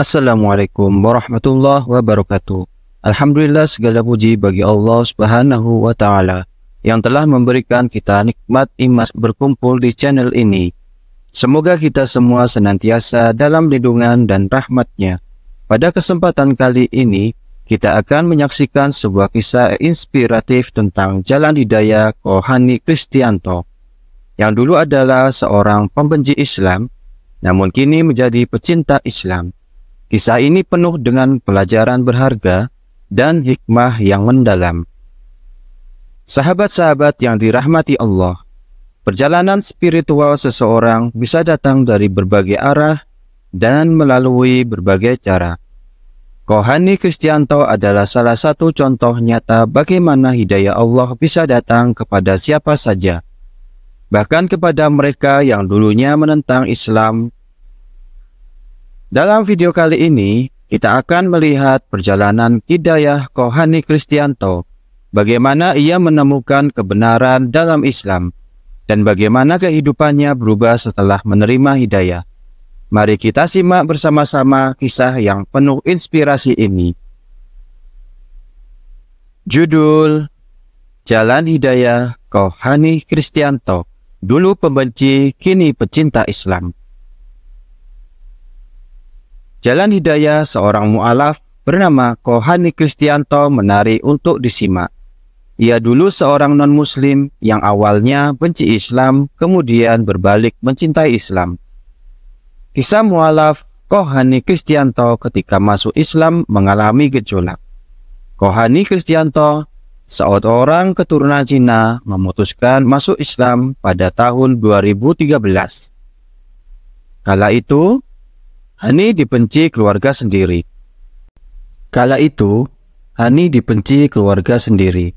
Assalamualaikum warahmatullahi wabarakatuh. Alhamdulillah segala puji bagi Allah Subhanahu wa taala yang telah memberikan kita nikmat imas berkumpul di channel ini. Semoga kita semua senantiasa dalam lindungan dan rahmatnya. Pada kesempatan kali ini, kita akan menyaksikan sebuah kisah inspiratif tentang jalan hidayah Kohani Kristianto, yang dulu adalah seorang pembenci Islam, namun kini menjadi pecinta Islam. Kisah ini penuh dengan pelajaran berharga dan hikmah yang mendalam. Sahabat-sahabat yang dirahmati Allah, perjalanan spiritual seseorang bisa datang dari berbagai arah dan melalui berbagai cara. Kohani Kristianto adalah salah satu contoh nyata bagaimana hidayah Allah bisa datang kepada siapa saja, bahkan kepada mereka yang dulunya menentang Islam dalam video kali ini, kita akan melihat perjalanan Hidayah Kohani Kristianto, bagaimana ia menemukan kebenaran dalam Islam, dan bagaimana kehidupannya berubah setelah menerima hidayah. Mari kita simak bersama-sama kisah yang penuh inspirasi ini. Judul Jalan Hidayah Kohani Kristianto, dulu pembenci, kini pecinta Islam. Jalan Hidayah seorang mu'alaf bernama Kohani Kristianto menarik untuk disimak. Ia dulu seorang non-muslim yang awalnya benci Islam, kemudian berbalik mencintai Islam. Kisah mualaf Kohani Kristianto ketika masuk Islam mengalami gejolak. Kohani Kristianto, seorang keturunan Cina, memutuskan masuk Islam pada tahun 2013. Kala itu, Hani dibenci keluarga sendiri. Kala itu, Hani dibenci keluarga sendiri.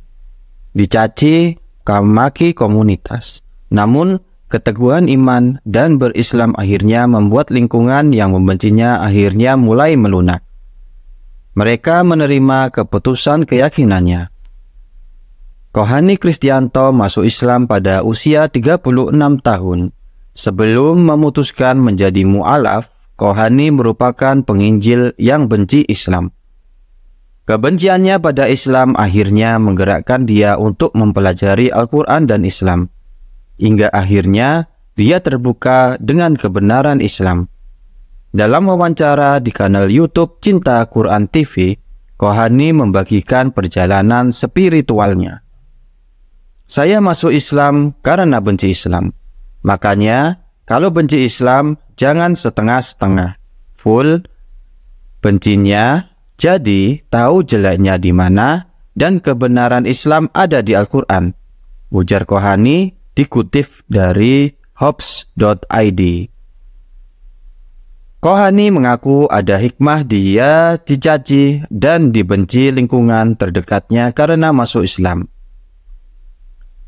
Dicaci, kamaki komunitas. Namun, keteguhan iman dan berislam akhirnya membuat lingkungan yang membencinya akhirnya mulai melunak. Mereka menerima keputusan keyakinannya. Kohani Kristianto masuk Islam pada usia 36 tahun. Sebelum memutuskan menjadi mu'alaf, Kohani merupakan penginjil yang benci Islam. Kebenciannya pada Islam akhirnya menggerakkan dia untuk mempelajari Al-Quran dan Islam. Hingga akhirnya dia terbuka dengan kebenaran Islam. Dalam wawancara di kanal YouTube Cinta Quran TV, Kohani membagikan perjalanan spiritualnya. Saya masuk Islam karena benci Islam. Makanya, kalau benci Islam, jangan setengah-setengah. Full bencinya, jadi tahu jeleknya di mana dan kebenaran Islam ada di Al-Qur'an. Ujar Kohani dikutip dari hops.id. Kohani mengaku ada hikmah dia dicaci dan dibenci lingkungan terdekatnya karena masuk Islam.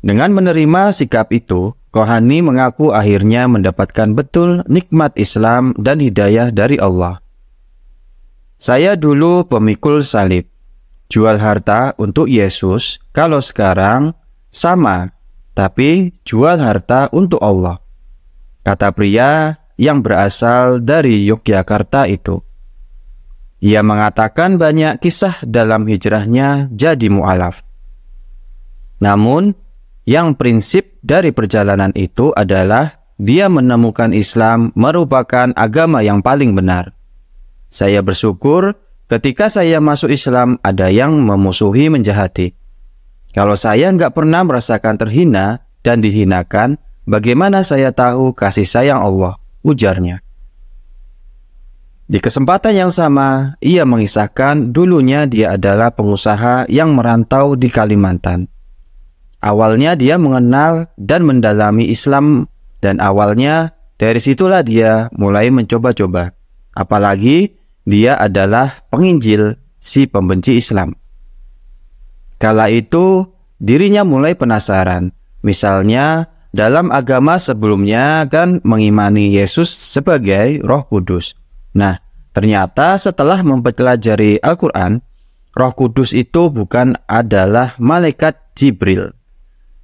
Dengan menerima sikap itu, Kohani mengaku akhirnya mendapatkan betul nikmat Islam dan hidayah dari Allah. Saya dulu pemikul salib, jual harta untuk Yesus, kalau sekarang sama, tapi jual harta untuk Allah. Kata pria yang berasal dari Yogyakarta itu. Ia mengatakan banyak kisah dalam hijrahnya jadi mu'alaf. Namun, yang prinsip dari perjalanan itu adalah dia menemukan Islam merupakan agama yang paling benar. Saya bersyukur ketika saya masuk Islam ada yang memusuhi menjahati. Kalau saya nggak pernah merasakan terhina dan dihinakan, bagaimana saya tahu kasih sayang Allah? Ujarnya. Di kesempatan yang sama, ia mengisahkan dulunya dia adalah pengusaha yang merantau di Kalimantan. Awalnya dia mengenal dan mendalami Islam dan awalnya dari situlah dia mulai mencoba-coba. Apalagi dia adalah penginjil si pembenci Islam. Kala itu dirinya mulai penasaran. Misalnya dalam agama sebelumnya kan mengimani Yesus sebagai Roh Kudus. Nah, ternyata setelah mempelajari Al-Qur'an, Roh Kudus itu bukan adalah malaikat Jibril,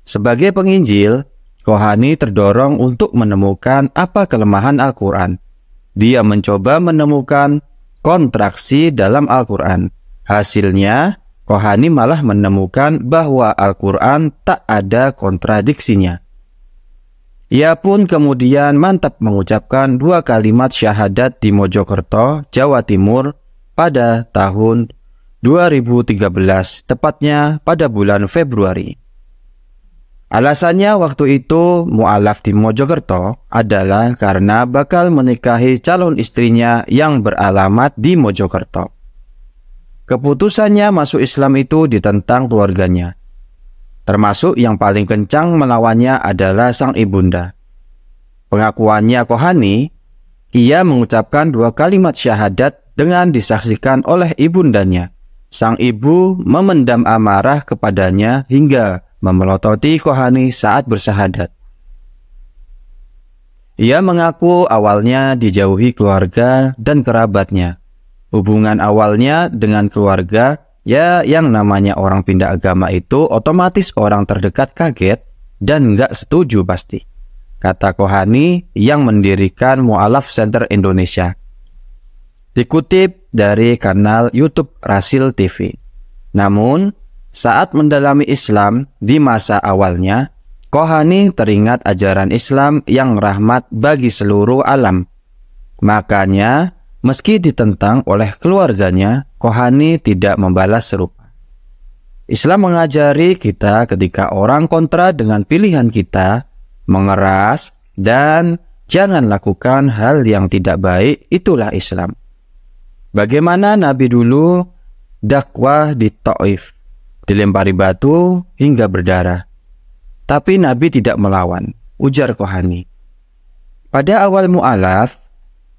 sebagai penginjil, Kohani terdorong untuk menemukan apa kelemahan Al-Quran. Dia mencoba menemukan kontraksi dalam Al-Quran. Hasilnya, Kohani malah menemukan bahwa Al-Quran tak ada kontradiksinya. Ia pun kemudian mantap mengucapkan dua kalimat syahadat di Mojokerto, Jawa Timur pada tahun 2013, tepatnya pada bulan Februari. Alasannya waktu itu mualaf di Mojokerto adalah karena bakal menikahi calon istrinya yang beralamat di Mojokerto. Keputusannya masuk Islam itu ditentang keluarganya. Termasuk yang paling kencang melawannya adalah sang ibunda. Pengakuannya Kohani, ia mengucapkan dua kalimat syahadat dengan disaksikan oleh ibundanya. Sang ibu memendam amarah kepadanya hingga memelototi Kohani saat bersahadat. Ia mengaku awalnya dijauhi keluarga dan kerabatnya. Hubungan awalnya dengan keluarga, ya yang namanya orang pindah agama itu otomatis orang terdekat kaget dan nggak setuju pasti. Kata Kohani yang mendirikan Mu'alaf Center Indonesia. Dikutip dari kanal YouTube Rasil TV. Namun, saat mendalami Islam di masa awalnya, Kohani teringat ajaran Islam yang rahmat bagi seluruh alam. Makanya, meski ditentang oleh keluarganya, Kohani tidak membalas serupa. Islam mengajari kita ketika orang kontra dengan pilihan kita, mengeras, dan jangan lakukan hal yang tidak baik, itulah Islam. Bagaimana Nabi dulu dakwah di Taif? dilempari batu hingga berdarah. Tapi Nabi tidak melawan, ujar Kohani. Pada awal mu'alaf,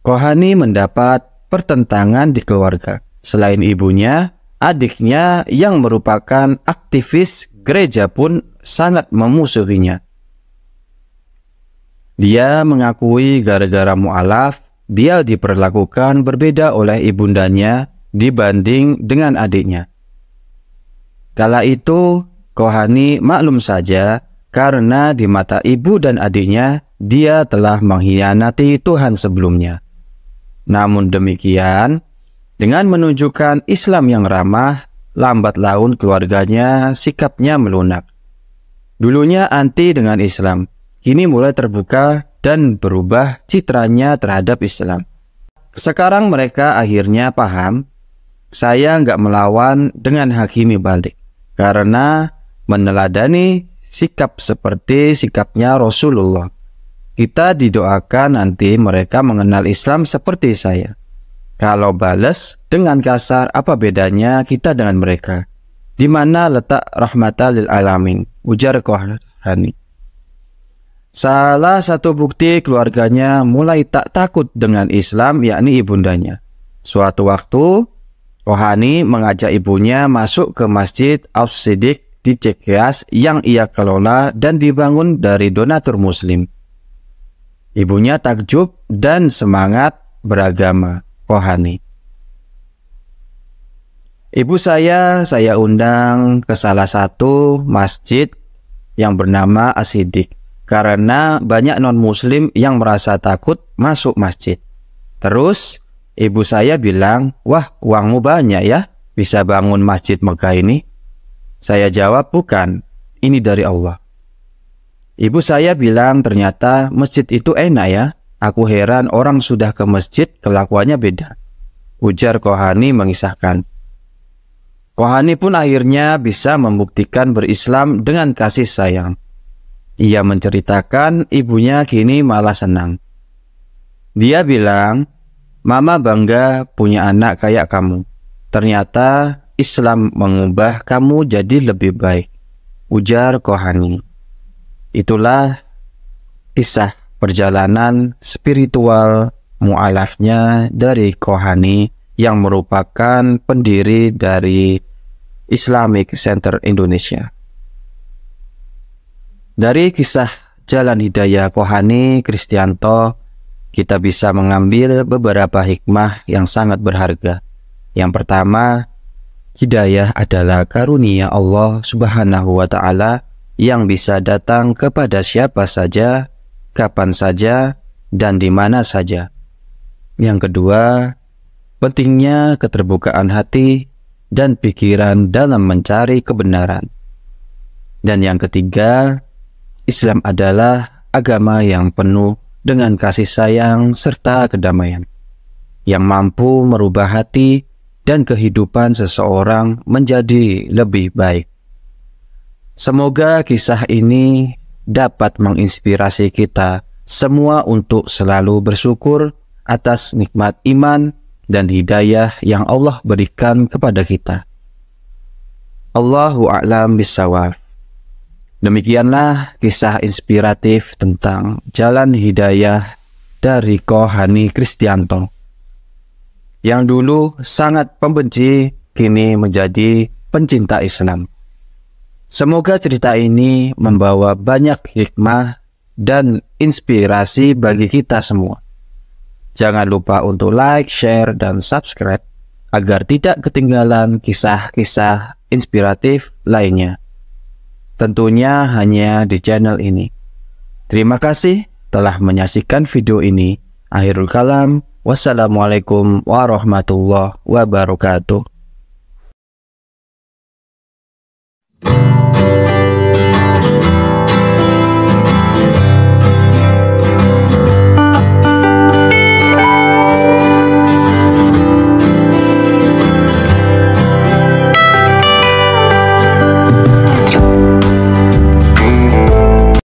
Kohani mendapat pertentangan di keluarga. Selain ibunya, adiknya yang merupakan aktivis gereja pun sangat memusuhinya. Dia mengakui gara-gara mu'alaf, dia diperlakukan berbeda oleh ibundanya dibanding dengan adiknya. Kala itu Kohani maklum saja karena di mata ibu dan adiknya dia telah mengkhianati Tuhan sebelumnya. Namun demikian, dengan menunjukkan Islam yang ramah, lambat laun keluarganya sikapnya melunak. Dulunya anti dengan Islam, kini mulai terbuka dan berubah citranya terhadap Islam. Sekarang mereka akhirnya paham, saya nggak melawan dengan hakimi balik karena meneladani sikap seperti sikapnya Rasulullah. Kita didoakan nanti mereka mengenal Islam seperti saya. Kalau balas dengan kasar, apa bedanya kita dengan mereka? Di mana letak rahmatan lil alamin? Ujar Kohani. Salah satu bukti keluarganya mulai tak takut dengan Islam yakni ibundanya. Suatu waktu Rohani mengajak ibunya masuk ke Masjid Aus-Siddiq di Cekias yang ia kelola dan dibangun dari donatur muslim. Ibunya takjub dan semangat beragama rohani. Ibu saya saya undang ke salah satu masjid yang bernama Asidik karena banyak non muslim yang merasa takut masuk masjid. Terus Ibu saya bilang, wah uangmu banyak ya, bisa bangun masjid megah ini. Saya jawab, bukan, ini dari Allah. Ibu saya bilang ternyata masjid itu enak ya, aku heran orang sudah ke masjid kelakuannya beda. Ujar Kohani mengisahkan. Kohani pun akhirnya bisa membuktikan berislam dengan kasih sayang. Ia menceritakan ibunya kini malah senang. Dia bilang, Mama bangga punya anak kayak kamu. Ternyata Islam mengubah kamu jadi lebih baik. Ujar Kohani. Itulah kisah perjalanan spiritual mualafnya dari Kohani yang merupakan pendiri dari Islamic Center Indonesia. Dari kisah Jalan Hidayah Kohani Kristianto, kita bisa mengambil beberapa hikmah yang sangat berharga. Yang pertama, hidayah adalah karunia Allah Subhanahu wa taala yang bisa datang kepada siapa saja, kapan saja, dan di mana saja. Yang kedua, pentingnya keterbukaan hati dan pikiran dalam mencari kebenaran. Dan yang ketiga, Islam adalah agama yang penuh dengan kasih sayang serta kedamaian yang mampu merubah hati dan kehidupan seseorang menjadi lebih baik. Semoga kisah ini dapat menginspirasi kita semua untuk selalu bersyukur atas nikmat iman dan hidayah yang Allah berikan kepada kita. Allahu a'lam bisawab. Demikianlah kisah inspiratif tentang jalan hidayah dari Kohani Kristianto. Yang dulu sangat pembenci, kini menjadi pencinta Islam. Semoga cerita ini membawa banyak hikmah dan inspirasi bagi kita semua. Jangan lupa untuk like, share, dan subscribe agar tidak ketinggalan kisah-kisah inspiratif lainnya. Tentunya hanya di channel ini. Terima kasih telah menyaksikan video ini. Akhirul kalam, wassalamualaikum warahmatullahi wabarakatuh.